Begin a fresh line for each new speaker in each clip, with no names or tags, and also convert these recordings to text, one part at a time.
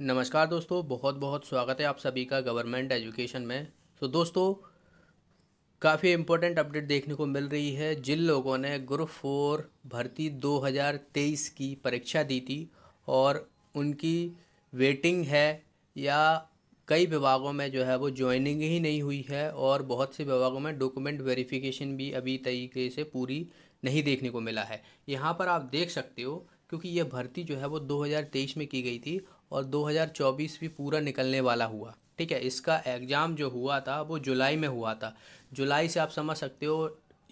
नमस्कार दोस्तों बहुत बहुत स्वागत है आप सभी का गवर्नमेंट एजुकेशन में तो दोस्तों काफ़ी इम्पोर्टेंट अपडेट देखने को मिल रही है जिन लोगों ने ग्रुप फोर भर्ती 2023 की परीक्षा दी थी और उनकी वेटिंग है या कई विभागों में जो है वो ज्वाइनिंग ही नहीं हुई है और बहुत से विभागों में डॉक्यूमेंट वेरिफिकेशन भी अभी तरीके से पूरी नहीं देखने को मिला है यहाँ पर आप देख सकते हो क्योंकि ये भर्ती जो है वो 2023 में की गई थी और 2024 भी पूरा निकलने वाला हुआ ठीक है इसका एग्ज़ाम जो हुआ था वो जुलाई में हुआ था जुलाई से आप समझ सकते हो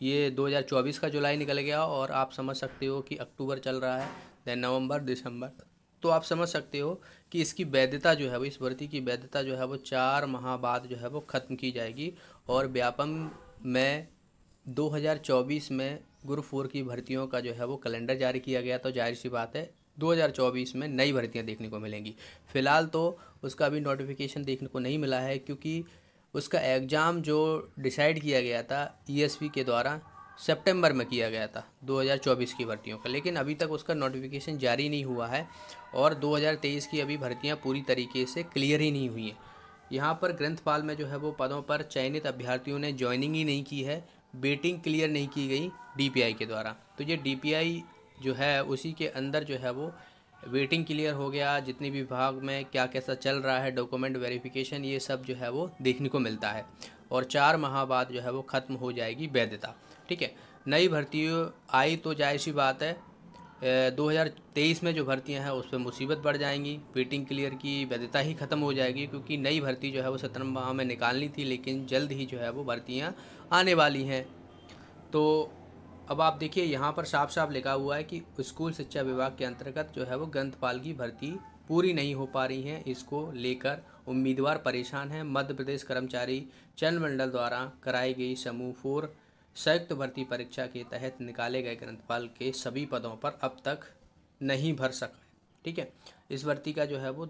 ये 2024 का जुलाई निकल गया और आप समझ सकते हो कि अक्टूबर चल रहा है देन नवंबर दिसंबर तो आप समझ सकते हो कि इसकी वैधता जो है वो इस भर्ती की वैधता जो है वो चार माह बाद जो है वो ख़त्म की जाएगी और व्यापम में 2024 में गुरु फोर की भर्तियों का जो है वो कैलेंडर जारी किया गया तो जाहिर सी बात है 2024 में नई भर्तियां देखने को मिलेंगी फ़िलहाल तो उसका अभी नोटिफिकेशन देखने को नहीं मिला है क्योंकि उसका एग्ज़ाम जो डिसाइड किया गया था ई e के द्वारा सितंबर में किया गया था 2024 की भर्तियों का लेकिन अभी तक उसका नोटिफिकेशन जारी नहीं हुआ है और 2023 की अभी भर्तियाँ पूरी तरीके से क्लियर ही नहीं हुई हैं यहाँ पर ग्रंथपाल में जो है वो पदों पर चयनित अभ्यर्थियों ने ज्वाइनिंग ही नहीं की है बेटिंग क्लियर नहीं की गई डीपीआई के द्वारा तो ये डीपीआई जो है उसी के अंदर जो है वो वेटिंग क्लियर हो गया जितने भी भाग में क्या कैसा चल रहा है डॉक्यूमेंट वेरिफिकेशन ये सब जो है वो देखने को मिलता है और चार माह बाद जो है वो ख़त्म हो जाएगी वैधता ठीक है नई भर्ती आई तो जाहिर सी बात है 2023 में जो भर्तियां हैं उस पर मुसीबत बढ़ जाएंगी वेटिंग क्लियर की वैधता ही ख़त्म हो जाएगी क्योंकि नई भर्ती जो है वो सत्रह माह में निकालनी थी लेकिन जल्द ही जो है वो भर्तियाँ आने वाली हैं तो अब आप देखिए यहाँ पर साफ साफ लिखा हुआ है कि स्कूल शिक्षा विभाग के अंतर्गत जो है वो ग्रंथपाल की भर्ती पूरी नहीं हो पा रही हैं इसको लेकर उम्मीदवार परेशान हैं मध्य प्रदेश कर्मचारी चयन मंडल द्वारा कराई गई समूह फोर संयुक्त भर्ती परीक्षा के तहत निकाले गए ग्रंथपाल के सभी पदों पर अब तक नहीं भर सका ठीक है इस भर्ती का जो है वो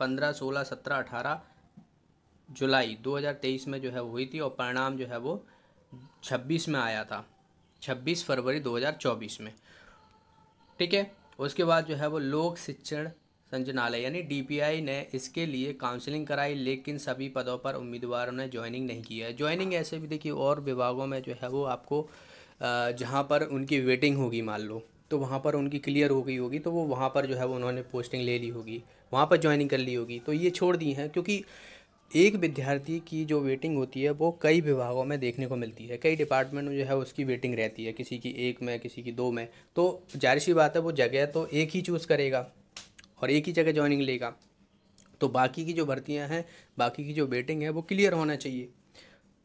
पंद्रह सोलह सत्रह अठारह जुलाई 2023 में जो है हुई थी और परिणाम जो है वो 26 में आया था 26 फरवरी 2024 में ठीक है उसके बाद जो है वो लोक शिक्षण संचनालय यानी डीपीआई ने इसके लिए काउंसलिंग कराई लेकिन सभी पदों पर उम्मीदवारों ने ज्वाइनिंग नहीं की है ज्वाइनिंग ऐसे भी देखिए और विभागों में जो है वो आपको जहाँ पर उनकी वेटिंग होगी मान लो तो वहाँ पर उनकी क्लियर हो गई होगी तो वो वहाँ पर जो है वो उन्होंने पोस्टिंग ले ली होगी वहाँ पर ज्वाइनिंग कर ली होगी तो ये छोड़ दी हैं क्योंकि एक विद्यार्थी की जो वेटिंग होती है वो कई विभागों में देखने को मिलती है कई डिपार्टमेंट में जो है उसकी वेटिंग रहती है किसी की एक में किसी की दो में तो जाहिर सी बात है वो जगह तो एक ही चूज़ करेगा और एक ही जगह ज्वाइनिंग लेगा तो बाकी की जो भर्तियाँ हैं बाकी की जो वेटिंग है वो क्लियर होना चाहिए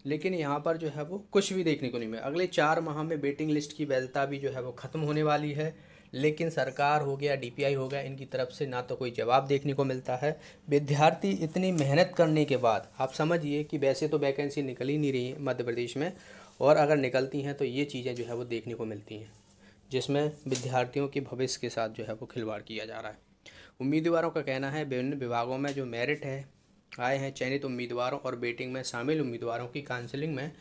लेकिन यहाँ पर जो है वो कुछ भी देखने को नहीं मिला अगले चार माह में वेटिंग लिस्ट की वैधता भी जो है वो ख़त्म होने वाली है लेकिन सरकार हो गया डीपीआई हो गया इनकी तरफ से ना तो कोई जवाब देखने को मिलता है विद्यार्थी इतनी मेहनत करने के बाद आप समझिए कि वैसे तो वैकेंसी निकल ही नहीं रही है मध्य प्रदेश में और अगर निकलती हैं तो ये चीज़ें जो है वो देखने को मिलती हैं जिसमें विद्यार्थियों के भविष्य के साथ जो है वो खिलवाड़ किया जा रहा है उम्मीदवारों का कहना है विभिन्न विभागों में जो मेरिट है आए हैं चयनित उम्मीदवारों और बेटिंग में शामिल उम्मीदवारों की काउंसलिंग में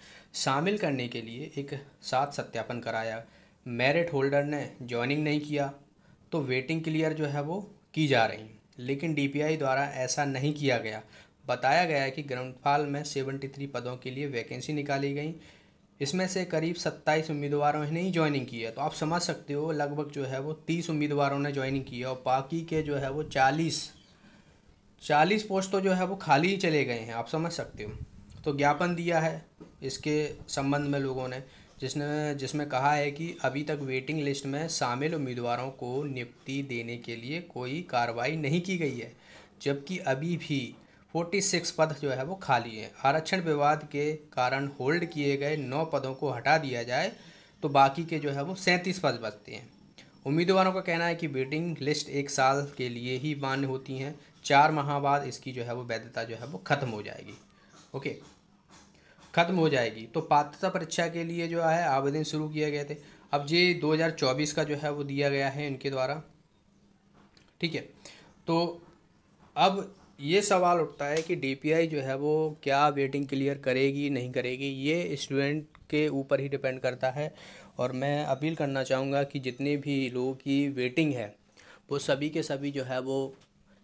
शामिल करने के लिए एक साथ सत्यापन कराया मेरिट होल्डर ने ज्वाइनिंग नहीं किया तो वेटिंग क्लियर जो है वो की जा रही लेकिन डीपीआई द्वारा ऐसा नहीं किया गया बताया गया है कि ग्रंथपाल में सेवेंटी थ्री पदों के लिए वैकेंसी निकाली गई इसमें से करीब सत्ताईस उम्मीदवारों ने ही ज्वाइनिंग की है तो आप समझ सकते हो लगभग जो है वो तीस उम्मीदवारों ने ज्वाइनिंग की है और बाकी के जो है वो चालीस चालीस पोस्ट तो जो है वो खाली ही चले गए हैं आप समझ सकते हो तो ज्ञापन दिया है इसके संबंध में लोगों ने जिसने जिसमें कहा है कि अभी तक वेटिंग लिस्ट में शामिल उम्मीदवारों को नियुक्ति देने के लिए कोई कार्रवाई नहीं की गई है जबकि अभी भी 46 पद जो है वो खाली हैं आरक्षण विवाद के कारण होल्ड किए गए नौ पदों को हटा दिया जाए तो बाकी के जो है वो सैंतीस पद बचते हैं उम्मीदवारों का कहना है कि वेटिंग लिस्ट एक साल के लिए ही मान्य होती हैं चार माह बाद इसकी जो है वो वैधता जो है वो ख़त्म हो जाएगी ओके खत्म हो जाएगी तो पात्रता परीक्षा के लिए जो है आवेदन शुरू किए गए थे अब ये 2024 का जो है वो दिया गया है इनके द्वारा ठीक है तो अब ये सवाल उठता है कि डीपीआई जो है वो क्या वेटिंग क्लियर करेगी नहीं करेगी ये स्टूडेंट के ऊपर ही डिपेंड करता है और मैं अपील करना चाहूँगा कि जितने भी लोगों की वेटिंग है वो सभी के सभी जो है वो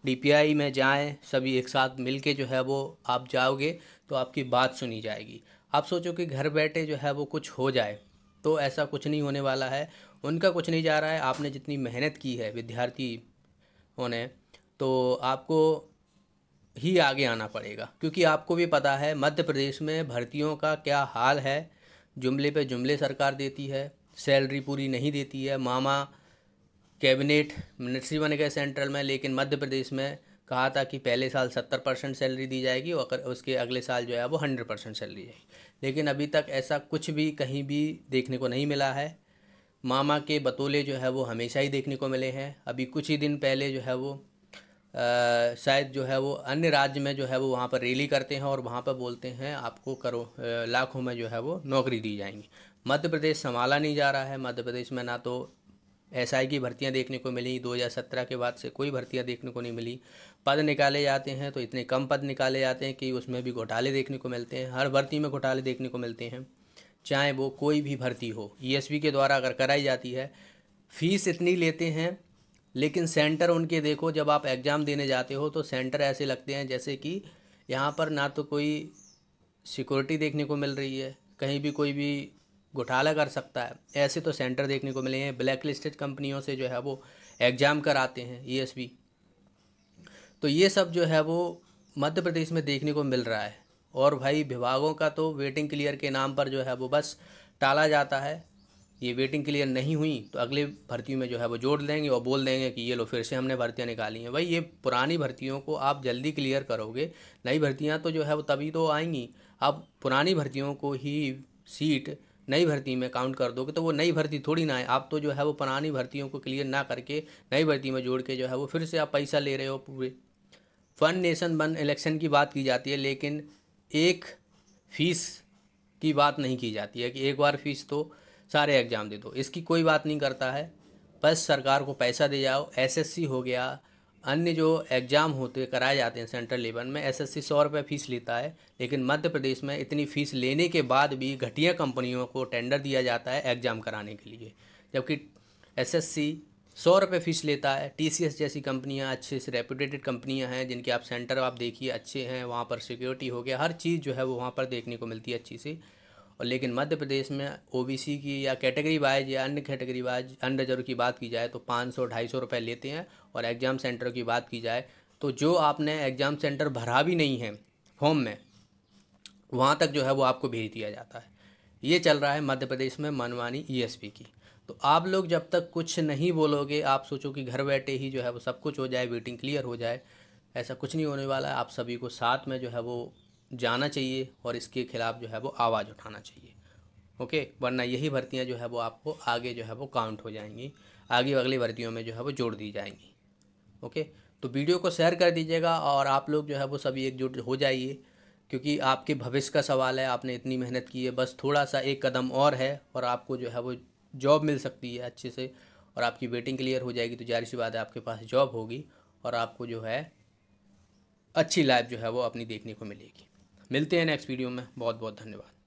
डीपीआई में जाएं सभी एक साथ मिल के जो है वो आप जाओगे तो आपकी बात सुनी जाएगी आप सोचो कि घर बैठे जो है वो कुछ हो जाए तो ऐसा कुछ नहीं होने वाला है उनका कुछ नहीं जा रहा है आपने जितनी मेहनत की है विद्यार्थी होने तो आपको ही आगे आना पड़ेगा क्योंकि आपको भी पता है मध्य प्रदेश में भर्तियों का क्या हाल है जुमले पे जुमले सरकार देती है सैलरी पूरी नहीं देती है मामा कैबिनेट मिनिस्ट्री बन गए सेंट्रल में लेकिन मध्य प्रदेश में कहा था कि पहले साल सत्तर परसेंट सैलरी दी जाएगी और उसके अगले साल जो है वो हंड्रेड परसेंट सैलरी जाएगी लेकिन अभी तक ऐसा कुछ भी कहीं भी देखने को नहीं मिला है मामा के बतौले जो है वो हमेशा ही देखने को मिले हैं अभी कुछ ही दिन पहले जो है वो आ, शायद जो है वो अन्य राज्य में जो है वो वहाँ पर रैली करते हैं और वहाँ पर बोलते हैं आपको करो लाखों में जो है वो नौकरी दी जाएंगी मध्य प्रदेश संभाला नहीं जा रहा है मध्य प्रदेश में ना तो आई की भर्तियां देखने को मिली 2017 के बाद से कोई भर्तियां देखने को नहीं मिली पद निकाले जाते हैं तो इतने कम पद निकाले जाते हैं कि उसमें भी घोटाले देखने को मिलते हैं हर भर्ती में घोटाले देखने को मिलते हैं चाहे वो कोई भी भर्ती हो ईएसबी e के द्वारा अगर कराई जाती है फीस इतनी लेते हैं लेकिन सेंटर उनके देखो जब आप एग्ज़ाम देने जाते हो तो सेंटर ऐसे लगते हैं जैसे कि यहाँ पर ना तो कोई सिक्योरिटी देखने को मिल रही है कहीं भी कोई भी घोटाला कर सकता है ऐसे तो सेंटर देखने को मिले हैं ब्लैक लिस्टेड कंपनियों से जो है वो एग्ज़ाम कराते हैं ई e तो ये सब जो है वो मध्य प्रदेश में देखने को मिल रहा है और भाई विभागों का तो वेटिंग क्लियर के नाम पर जो है वो बस टाला जाता है ये वेटिंग क्लियर नहीं हुई तो अगले भर्तियों में जो है वो जोड़ देंगे और बोल देंगे कि ये लो फिर से हमने भर्तियाँ निकाली हैं भाई ये पुरानी भर्तियों को आप जल्दी क्लियर करोगे नई भर्तियाँ तो जो है वो तभी तो आएंगी आप पुरानी भर्तियों को ही सीट नई भर्ती में काउंट कर दोगे तो वो नई भर्ती थोड़ी ना है आप तो जो है वो पुरानी भर्तियों को क्लियर ना करके नई भर्ती में जोड़ के जो है वो फिर से आप पैसा ले रहे हो पूरे वन नेशन वन इलेक्शन की बात की जाती है लेकिन एक फीस की बात नहीं की जाती है कि एक बार फीस तो सारे एग्ज़ाम दे दो इसकी कोई बात नहीं करता है बस सरकार को पैसा दे जाओ एसएससी हो गया अन्य जो एग्ज़ाम होते कराए जाते हैं सेंट्रल लेवल में एसएससी सौ रुपये फ़ीस लेता है लेकिन मध्य प्रदेश में इतनी फ़ीस लेने के बाद भी घटिया कंपनियों को टेंडर दिया जाता है एग्ज़ाम कराने के लिए जबकि एसएससी सौ रुपये फ़ीस लेता है टीसीएस जैसी कंपनियां अच्छे से रेपूटेटेड कंपनियां हैं जिनके आप सेंटर आप देखिए अच्छे हैं वहाँ पर सिक्योरिटी हो गया हर चीज़ जो है वो वहाँ पर देखने को मिलती है अच्छी सी और लेकिन मध्य प्रदेश में ओबीसी की या कैटेगरी वाइज या अन्य कैटेगरी वाइज अन्य रिजर्व की बात की जाए तो पाँच सौ ढाई सौ रुपये लेते हैं और एग्ज़ाम सेंटर की बात की जाए तो जो आपने एग्ज़ाम सेंटर भरा भी नहीं है फॉर्म में वहाँ तक जो है वो आपको भेज दिया जाता है ये चल रहा है मध्य प्रदेश में मनमानी ई e की तो आप लोग जब तक कुछ नहीं बोलोगे आप सोचो कि घर बैठे ही जो है वो सब कुछ हो जाए वेटिंग क्लियर हो जाए ऐसा कुछ नहीं होने वाला है आप सभी को साथ में जो है वो जाना चाहिए और इसके खिलाफ़ जो है वो आवाज़ उठाना चाहिए ओके वरना यही भर्तियाँ जो है वो आपको आगे जो है वो काउंट हो जाएंगी आगे अगली भर्तियों में जो है वो जोड़ दी जाएंगी ओके तो वीडियो को शेयर कर दीजिएगा और आप लोग जो है वो सभी एकजुट हो जाइए क्योंकि आपके भविष्य का सवाल है आपने इतनी मेहनत की है बस थोड़ा सा एक कदम और है और आपको जो है वो जॉब मिल सकती है अच्छे से और आपकी वेटिंग क्लियर हो जाएगी तो जारी सी बात है आपके पास जॉब होगी और आपको जो है अच्छी लाइफ जो है वो अपनी देखने को मिलेगी मिलते हैं नेक्स्ट वीडियो में बहुत बहुत धन्यवाद